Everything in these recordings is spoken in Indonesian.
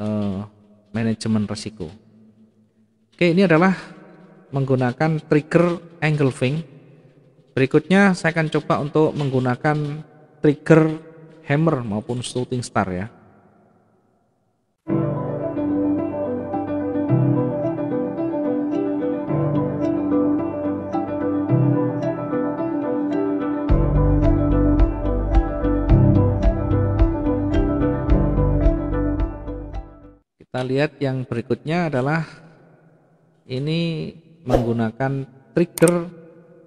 uh, manajemen resiko. Oke, ini adalah menggunakan trigger angle fing. Berikutnya saya akan coba untuk menggunakan trigger hammer maupun shooting star ya. lihat yang berikutnya adalah ini menggunakan trigger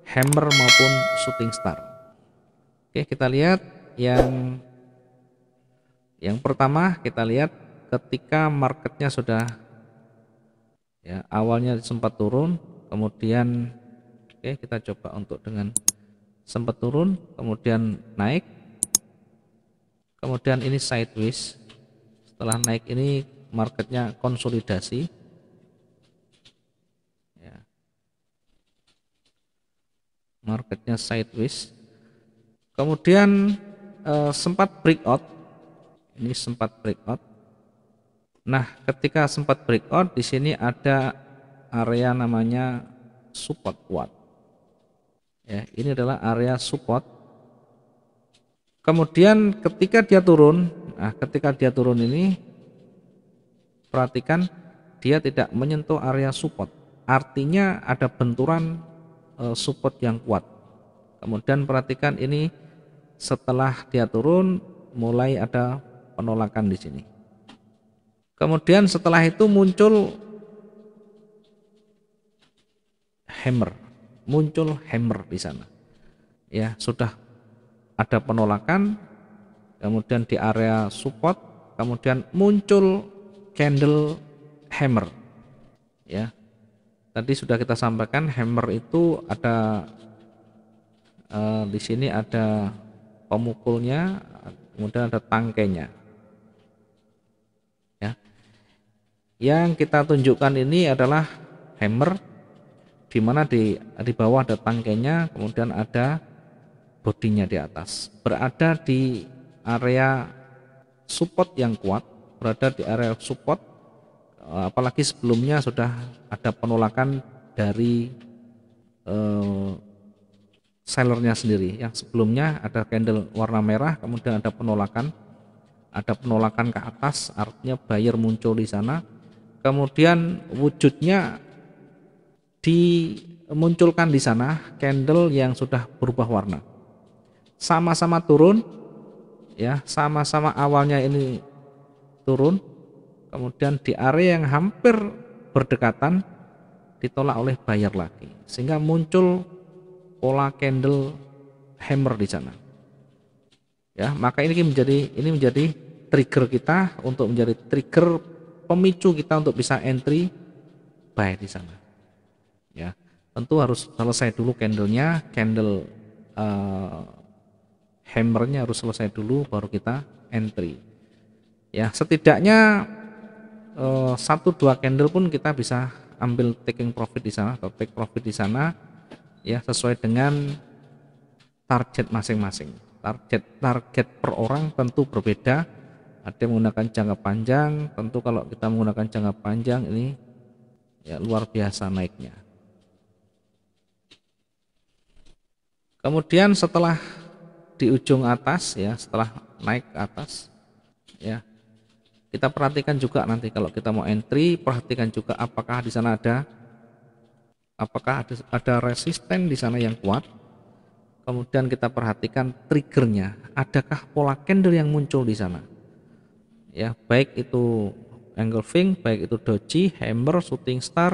hammer maupun shooting star. Oke, kita lihat yang yang pertama kita lihat ketika marketnya sudah ya awalnya sempat turun, kemudian oke kita coba untuk dengan sempat turun, kemudian naik. Kemudian ini sideways. Setelah naik ini marketnya konsolidasi ya. marketnya sideways kemudian eh, sempat breakout ini sempat breakout nah ketika sempat breakout di sini ada area namanya support kuat ya ini adalah area support kemudian ketika dia turun nah ketika dia turun ini Perhatikan dia tidak menyentuh area support. Artinya ada benturan eh, support yang kuat. Kemudian perhatikan ini setelah dia turun mulai ada penolakan di sini. Kemudian setelah itu muncul hammer, muncul hammer di sana. Ya, sudah ada penolakan, kemudian di area support, kemudian muncul candle hammer. Ya. Tadi sudah kita sampaikan hammer itu ada uh, di sini ada pemukulnya, kemudian ada tangkainya. Ya. Yang kita tunjukkan ini adalah hammer di mana di di bawah ada tangkainya, kemudian ada bodinya di atas. Berada di area support yang kuat berada di area support eh, apalagi sebelumnya sudah ada penolakan dari uh, sellernya sendiri yang sebelumnya ada candle warna merah kemudian ada penolakan ada penolakan ke atas artinya buyer muncul di sana kemudian wujudnya dimunculkan di sana candle yang sudah berubah warna sama-sama turun ya sama-sama awalnya ini turun kemudian di area yang hampir berdekatan ditolak oleh buyer lagi sehingga muncul pola candle hammer di sana ya maka ini menjadi ini menjadi trigger kita untuk menjadi trigger pemicu kita untuk bisa entry buy di sana ya tentu harus selesai dulu candlenya candle uh, hammernya harus selesai dulu baru kita entry ya setidaknya eh, satu dua candle pun kita bisa ambil taking profit di sana atau take profit di sana ya sesuai dengan target masing-masing target target per orang tentu berbeda ada yang menggunakan jangka panjang tentu kalau kita menggunakan jangka panjang ini ya luar biasa naiknya kemudian setelah di ujung atas ya setelah naik ke atas ya kita perhatikan juga nanti kalau kita mau entry, perhatikan juga apakah di sana ada apakah ada, ada resisten di sana yang kuat. Kemudian kita perhatikan triggernya, adakah pola candle yang muncul di sana. Ya, baik itu engulfing baik itu doji, hammer, shooting star,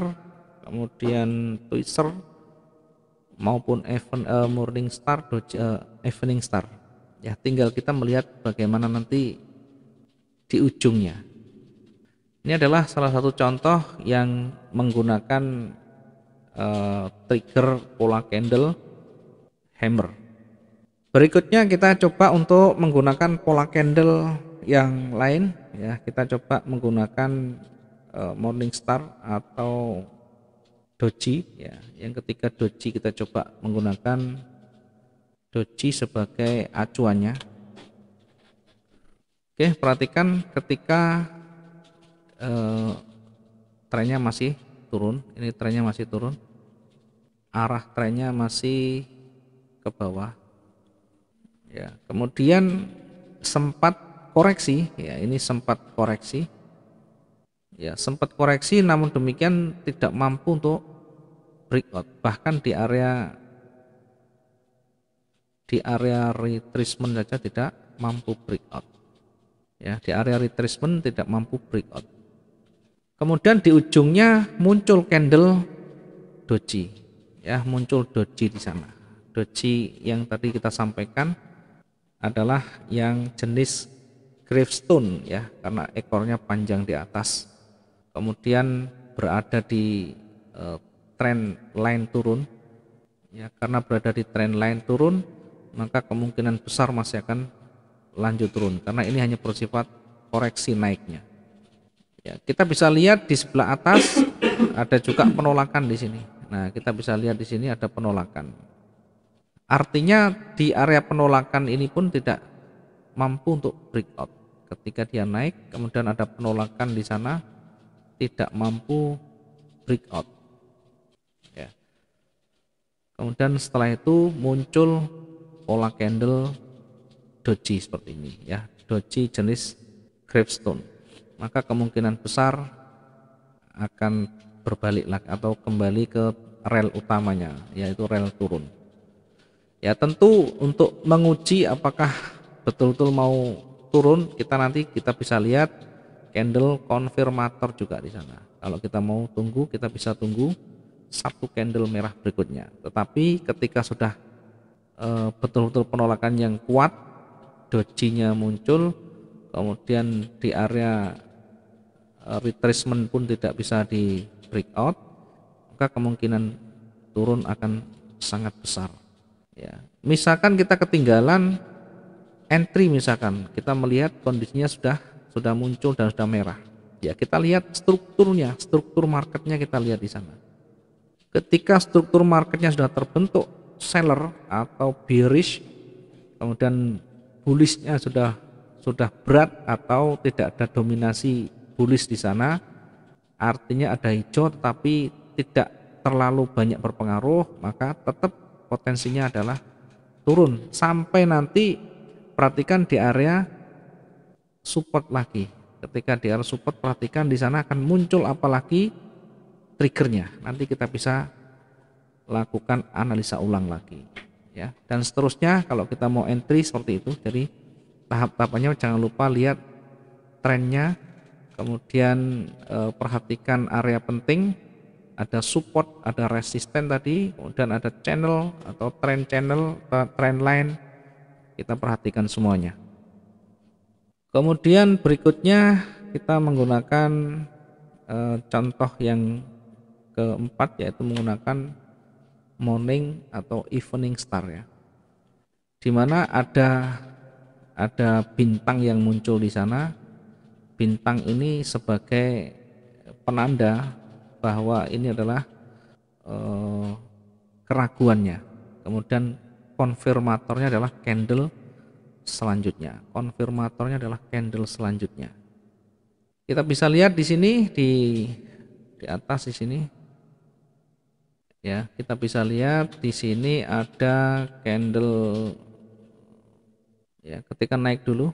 kemudian twister maupun even, uh, morning star, doji, uh, evening star. Ya, tinggal kita melihat bagaimana nanti di ujungnya. Ini adalah salah satu contoh yang menggunakan uh, trigger pola candle hammer. Berikutnya kita coba untuk menggunakan pola candle yang lain ya. Kita coba menggunakan uh, morning star atau doji ya. Yang ketiga doji kita coba menggunakan doji sebagai acuannya Oke, perhatikan ketika eh, trennya masih turun, ini trennya masih turun, arah trennya masih ke bawah. Ya, kemudian sempat koreksi, ya ini sempat koreksi, ya sempat koreksi, namun demikian tidak mampu untuk breakout, bahkan di area di area retracement saja tidak mampu breakout ya di area retracement tidak mampu breakout kemudian di ujungnya muncul candle doji ya muncul doji di sana doji yang tadi kita sampaikan adalah yang jenis gravestone ya karena ekornya panjang di atas kemudian berada di eh, trend line turun ya karena berada di trend line turun maka kemungkinan besar masih akan lanjut turun karena ini hanya bersifat koreksi naiknya. Ya, kita bisa lihat di sebelah atas ada juga penolakan di sini. Nah, kita bisa lihat di sini ada penolakan. Artinya di area penolakan ini pun tidak mampu untuk breakout. Ketika dia naik, kemudian ada penolakan di sana, tidak mampu breakout. Ya. Kemudian setelah itu muncul pola candle doji seperti ini ya doji jenis gravestone maka kemungkinan besar akan berbalik lagi atau kembali ke rel utamanya yaitu rel turun ya tentu untuk menguji apakah betul-betul mau turun kita nanti kita bisa lihat candle konfirmator juga di sana kalau kita mau tunggu kita bisa tunggu satu candle merah berikutnya tetapi ketika sudah eh, betul-betul penolakan yang kuat dojinya muncul kemudian di area e, retracement pun tidak bisa di breakout maka kemungkinan turun akan sangat besar ya misalkan kita ketinggalan entry misalkan kita melihat kondisinya sudah sudah muncul dan sudah merah ya kita lihat strukturnya struktur marketnya kita lihat di sana ketika struktur marketnya sudah terbentuk seller atau bearish kemudian bulisnya sudah sudah berat atau tidak ada dominasi bulis di sana artinya ada hijau tetapi tidak terlalu banyak berpengaruh maka tetap potensinya adalah turun sampai nanti perhatikan di area support lagi ketika di area support perhatikan di sana akan muncul apa lagi triggernya nanti kita bisa lakukan analisa ulang lagi ya dan seterusnya kalau kita mau entry seperti itu jadi tahap-tahapannya jangan lupa lihat trennya kemudian eh, perhatikan area penting ada support ada resisten tadi dan ada channel atau trend channel trend line kita perhatikan semuanya kemudian berikutnya kita menggunakan eh, contoh yang keempat yaitu menggunakan morning atau evening star ya. Di mana ada ada bintang yang muncul di sana. Bintang ini sebagai penanda bahwa ini adalah eh, keraguannya. Kemudian konfirmatornya adalah candle selanjutnya. Konfirmatornya adalah candle selanjutnya. Kita bisa lihat di sini di di atas di sini ya kita bisa lihat di sini ada candle ya ketika naik dulu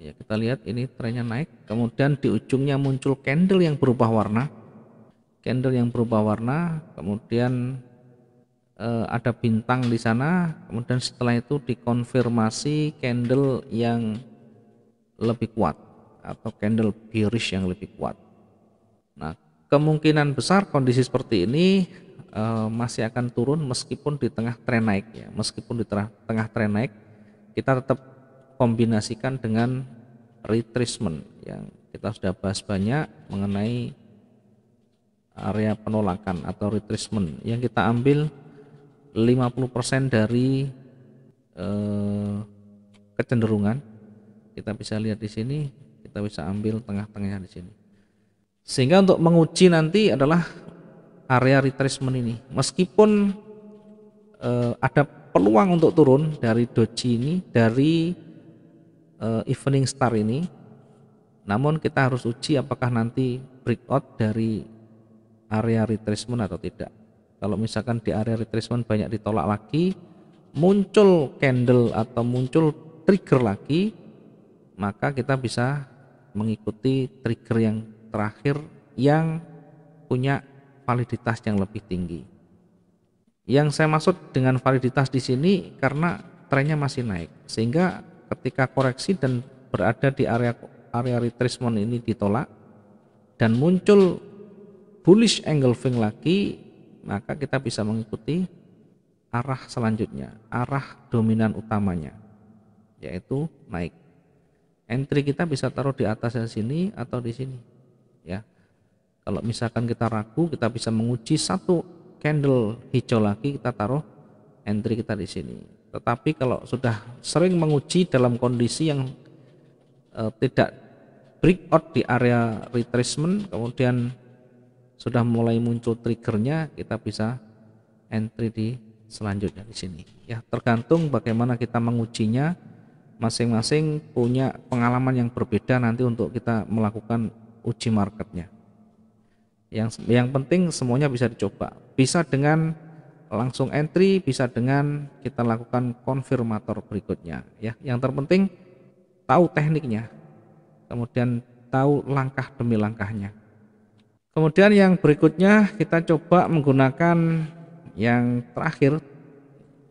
ya kita lihat ini trennya naik kemudian di ujungnya muncul candle yang berubah warna candle yang berubah warna kemudian eh, ada bintang di sana kemudian setelah itu dikonfirmasi candle yang lebih kuat atau candle bearish yang lebih kuat nah kemungkinan besar kondisi seperti ini Eh, masih akan turun meskipun di tengah tren naik ya meskipun di tengah, tengah tren naik kita tetap kombinasikan dengan retracement yang kita sudah bahas banyak mengenai area penolakan atau retracement yang kita ambil 50% dari eh, kecenderungan kita bisa lihat di sini kita bisa ambil tengah-tengahnya di sini sehingga untuk menguji nanti adalah area retracement ini. Meskipun uh, ada peluang untuk turun dari doji ini dari uh, evening star ini, namun kita harus uji apakah nanti breakout dari area retracement atau tidak. Kalau misalkan di area retracement banyak ditolak lagi, muncul candle atau muncul trigger lagi, maka kita bisa mengikuti trigger yang terakhir yang punya validitas yang lebih tinggi. Yang saya maksud dengan validitas di sini karena trennya masih naik, sehingga ketika koreksi dan berada di area area retracement ini ditolak dan muncul bullish engulfing lagi, maka kita bisa mengikuti arah selanjutnya, arah dominan utamanya, yaitu naik. Entry kita bisa taruh di atasnya sini atau di sini. Kalau misalkan kita ragu, kita bisa menguji satu candle hijau lagi kita taruh entry kita di sini. Tetapi kalau sudah sering menguji dalam kondisi yang uh, tidak breakout di area retracement, kemudian sudah mulai muncul triggernya, kita bisa entry di selanjutnya di sini. Ya, tergantung bagaimana kita mengujinya. Masing-masing punya pengalaman yang berbeda nanti untuk kita melakukan uji marketnya yang yang penting semuanya bisa dicoba bisa dengan langsung entry bisa dengan kita lakukan konfirmator berikutnya ya yang terpenting tahu tekniknya kemudian tahu langkah demi langkahnya kemudian yang berikutnya kita coba menggunakan yang terakhir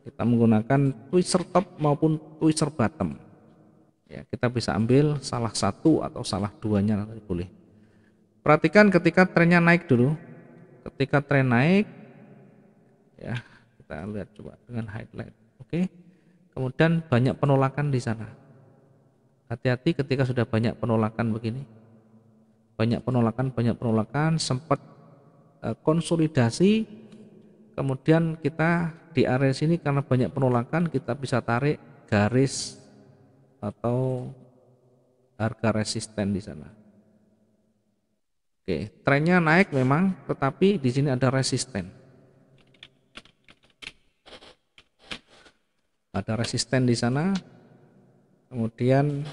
kita menggunakan tweezer top maupun tweezer bottom ya kita bisa ambil salah satu atau salah duanya nanti boleh Perhatikan ketika trennya naik dulu. Ketika tren naik ya, kita lihat coba dengan highlight. Oke. Kemudian banyak penolakan di sana. Hati-hati ketika sudah banyak penolakan begini. Banyak penolakan, banyak penolakan, sempat e, konsolidasi kemudian kita di area sini karena banyak penolakan kita bisa tarik garis atau harga resisten di sana. Oke, trennya naik memang, tetapi di sini ada resisten. Ada resisten di sana. Kemudian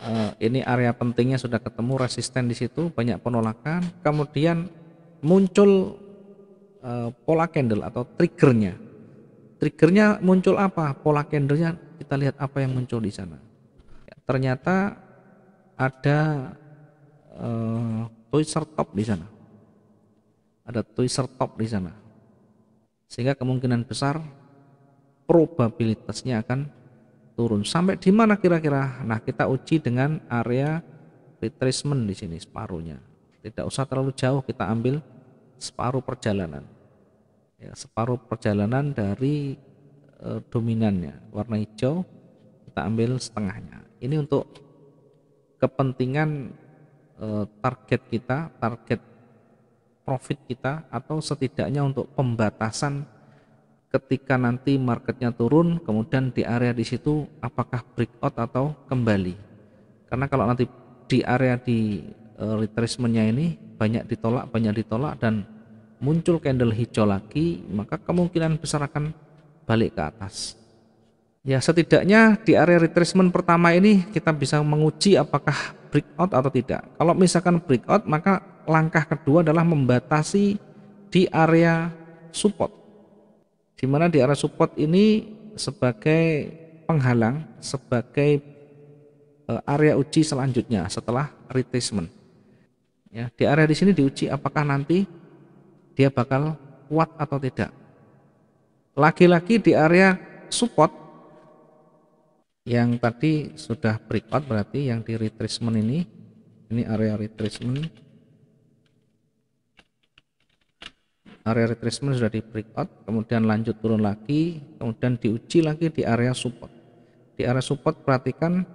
eh, ini area pentingnya sudah ketemu resisten di situ, banyak penolakan. Kemudian muncul eh, pola candle atau triggernya. Triggernya muncul apa? Pola candlenya kita lihat apa yang muncul di sana. ternyata ada Eh, twister Top di sana. Ada twister Top di sana. Sehingga kemungkinan besar probabilitasnya akan turun. Sampai di mana kira-kira? Nah, kita uji dengan area retracement di sini separuhnya. Tidak usah terlalu jauh, kita ambil separuh perjalanan. Ya, separuh perjalanan dari e, dominannya warna hijau kita ambil setengahnya. Ini untuk kepentingan Eh, target kita, target profit kita atau setidaknya untuk pembatasan ketika nanti marketnya turun kemudian di area di situ apakah breakout atau kembali karena kalau nanti di area di uh, eh, retracementnya ini banyak ditolak banyak ditolak dan muncul candle hijau lagi maka kemungkinan besar akan balik ke atas ya setidaknya di area retracement pertama ini kita bisa menguji apakah breakout atau tidak. Kalau misalkan breakout maka langkah kedua adalah membatasi di area support. Di mana di area support ini sebagai penghalang, sebagai e, area uji selanjutnya setelah retracement. Ya, di area di sini diuji apakah nanti dia bakal kuat atau tidak. Lagi-lagi di area support yang tadi sudah breakout berarti yang di retracement ini ini area retracement area retracement sudah di breakout kemudian lanjut turun lagi kemudian diuji lagi di area support di area support perhatikan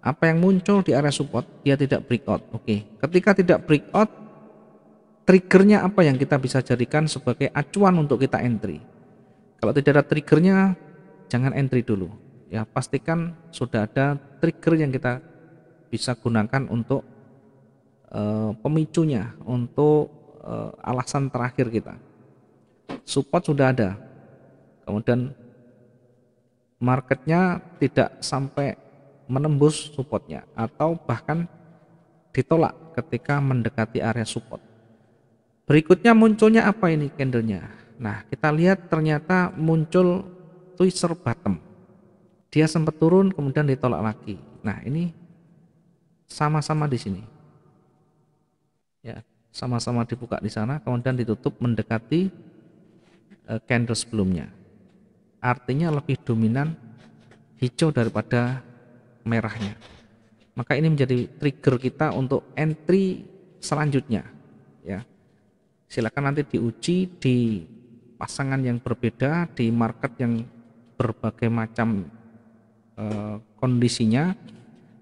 apa yang muncul di area support dia tidak breakout oke ketika tidak breakout triggernya apa yang kita bisa jadikan sebagai acuan untuk kita entry kalau tidak ada triggernya jangan entry dulu ya pastikan sudah ada trigger yang kita bisa gunakan untuk uh, pemicunya untuk uh, alasan terakhir kita support sudah ada kemudian marketnya tidak sampai menembus supportnya atau bahkan ditolak ketika mendekati area support berikutnya munculnya apa ini candlenya nah kita lihat ternyata muncul twister bottom dia sempat turun kemudian ditolak lagi. Nah, ini sama-sama di sini. Ya, sama-sama dibuka di sana kemudian ditutup mendekati uh, candle sebelumnya. Artinya lebih dominan hijau daripada merahnya. Maka ini menjadi trigger kita untuk entry selanjutnya ya. Silakan nanti diuji di pasangan yang berbeda di market yang berbagai macam Eh, kondisinya.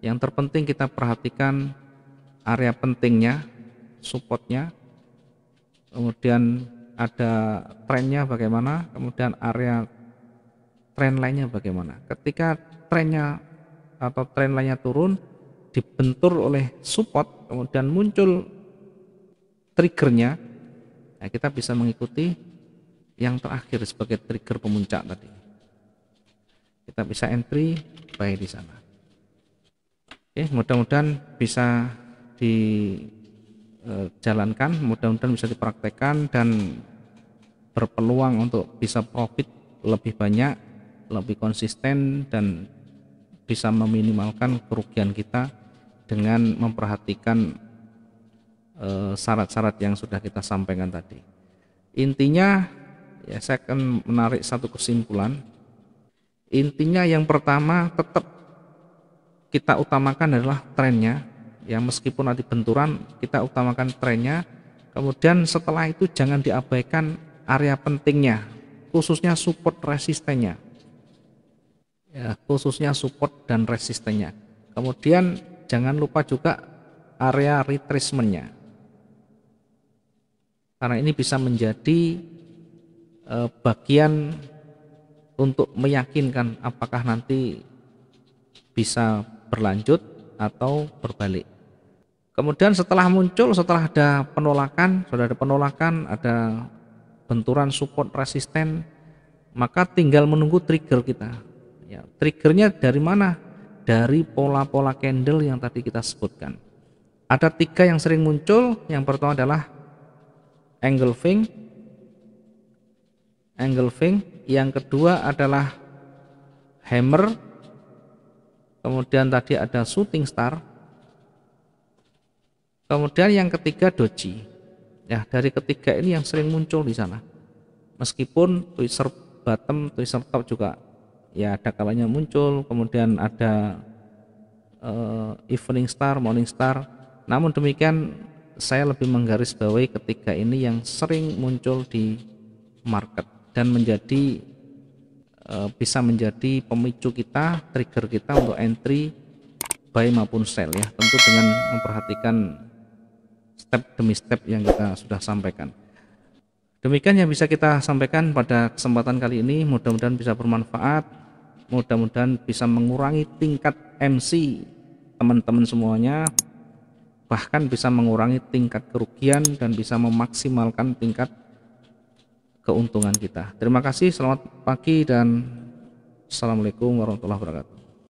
Yang terpenting kita perhatikan area pentingnya, supportnya, kemudian ada trennya bagaimana, kemudian area tren lainnya bagaimana. Ketika trennya atau tren lainnya turun, dibentur oleh support, kemudian muncul triggernya, ya kita bisa mengikuti yang terakhir sebagai trigger pemuncak tadi kita bisa entry by di sana oke mudah-mudahan bisa dijalankan e, mudah-mudahan bisa dipraktekkan dan berpeluang untuk bisa profit lebih banyak lebih konsisten dan bisa meminimalkan kerugian kita dengan memperhatikan eh, syarat-syarat e, yang sudah kita sampaikan tadi intinya ya saya akan menarik satu kesimpulan Intinya yang pertama tetap kita utamakan adalah trennya. Ya meskipun ada benturan, kita utamakan trennya. Kemudian setelah itu jangan diabaikan area pentingnya, khususnya support resistennya. Ya, khususnya support dan resistennya. Kemudian jangan lupa juga area retracementnya karena ini bisa menjadi eh, bagian untuk meyakinkan apakah nanti bisa berlanjut atau berbalik. Kemudian setelah muncul, setelah ada penolakan, sudah ada penolakan, ada benturan support resisten, maka tinggal menunggu trigger kita. Ya, triggernya dari mana? Dari pola-pola candle yang tadi kita sebutkan. Ada tiga yang sering muncul, yang pertama adalah engulfing, Angle fing yang kedua adalah hammer kemudian tadi ada shooting star kemudian yang ketiga doji ya dari ketiga ini yang sering muncul di sana meskipun twister bottom twister top juga ya ada kalanya muncul kemudian ada uh, evening star morning star namun demikian saya lebih menggarisbawahi ketiga ini yang sering muncul di market dan menjadi eh, bisa menjadi pemicu kita, trigger kita untuk entry buy maupun sell ya. Tentu dengan memperhatikan step demi step yang kita sudah sampaikan. Demikian yang bisa kita sampaikan pada kesempatan kali ini. Mudah-mudahan bisa bermanfaat. Mudah-mudahan bisa mengurangi tingkat MC teman-teman semuanya. Bahkan bisa mengurangi tingkat kerugian dan bisa memaksimalkan tingkat keuntungan kita. Terima kasih, selamat pagi dan Assalamualaikum warahmatullahi wabarakatuh.